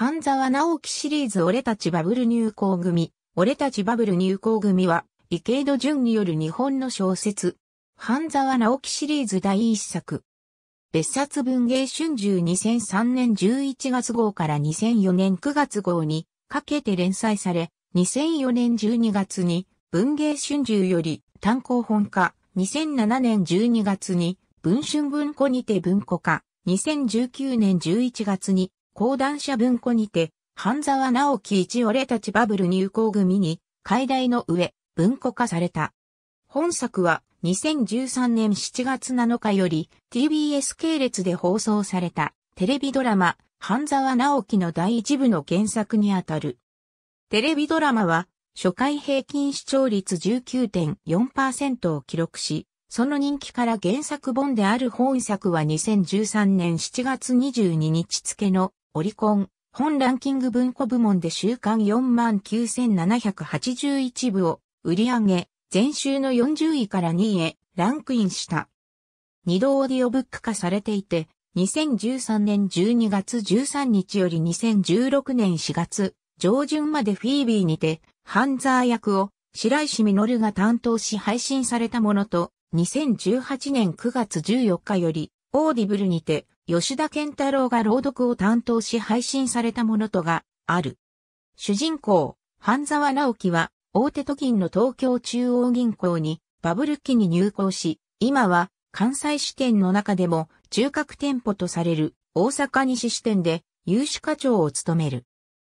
半沢直樹シリーズ俺たちバブル入校組。俺たちバブル入校組は、池井戸淳による日本の小説。半沢直樹シリーズ第一作。別冊文芸春秋2003年11月号から2004年9月号にかけて連載され、2004年12月に文芸春秋より単行本化、2007年12月に文春文庫にて文庫化、2019年11月に講談社文庫にて、半沢直樹一俺たちバブル入校組に、解題の上、文庫化された。本作は2013年7月7日より TBS 系列で放送されたテレビドラマ半沢直樹の第一部の原作にあたる。テレビドラマは初回平均視聴率19.4%を記録し、その人気から原作本である本作は2013年7月22日付のオリコン、本ランキング文庫部門で週間49,781部を売り上げ、前週の40位から2位へランクインした。二度オーディオブック化されていて、2013年12月13日より2016年4月上旬までフィービーにて、ハンザー役を白石実が担当し配信されたものと、2018年9月14日より、オーディブルにて、吉田健太郎が朗読を担当し配信されたものとがある。主人公、半沢直樹は、大手都銀の東京中央銀行にバブル期に入行し、今は関西支店の中でも中核店舗とされる大阪西支店で有志課長を務める。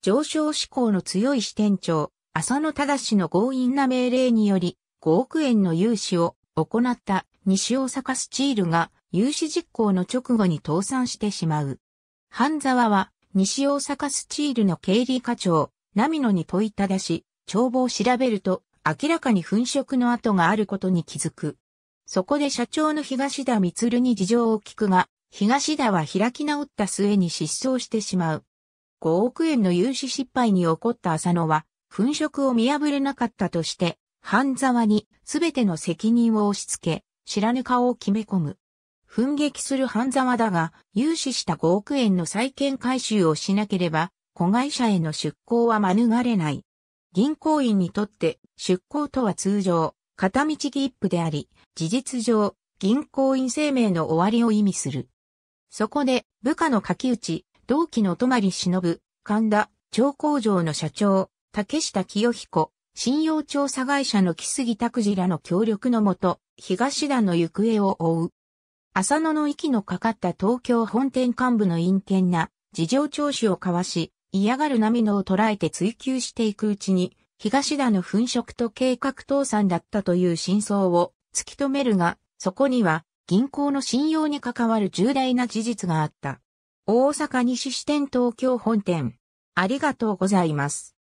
上昇志向の強い支店長、浅野正の強引な命令により5億円の融資を行った西大阪スチールが有志実行の直後に倒産してしまう。半沢は、西大阪スチールの経理課長、波野に問いただし、帳簿を調べると、明らかに粉飾の跡があることに気づく。そこで社長の東田光に事情を聞くが、東田は開き直った末に失踪してしまう。5億円の融資失敗に起こった浅野は、粉飾を見破れなかったとして、半沢に全ての責任を押し付け、知らぬ顔を決め込む。奮撃する半沢だが、融資した5億円の債権回収をしなければ、子会社への出向は免れない。銀行員にとって出向とは通常、片道切符であり、事実上、銀行員生命の終わりを意味する。そこで、部下の柿内、同期の泊忍、神田、超工場の社長、竹下清彦、信用調査会社の木杉拓司らの協力のもと、東田の行方を追う。浅野の息のかかった東京本店幹部の陰険な事情聴取を交わし、嫌がる波野を捉えて追求していくうちに、東田の粉飾と計画倒産だったという真相を突き止めるが、そこには銀行の信用に関わる重大な事実があった。大阪西支店東京本店。ありがとうございます。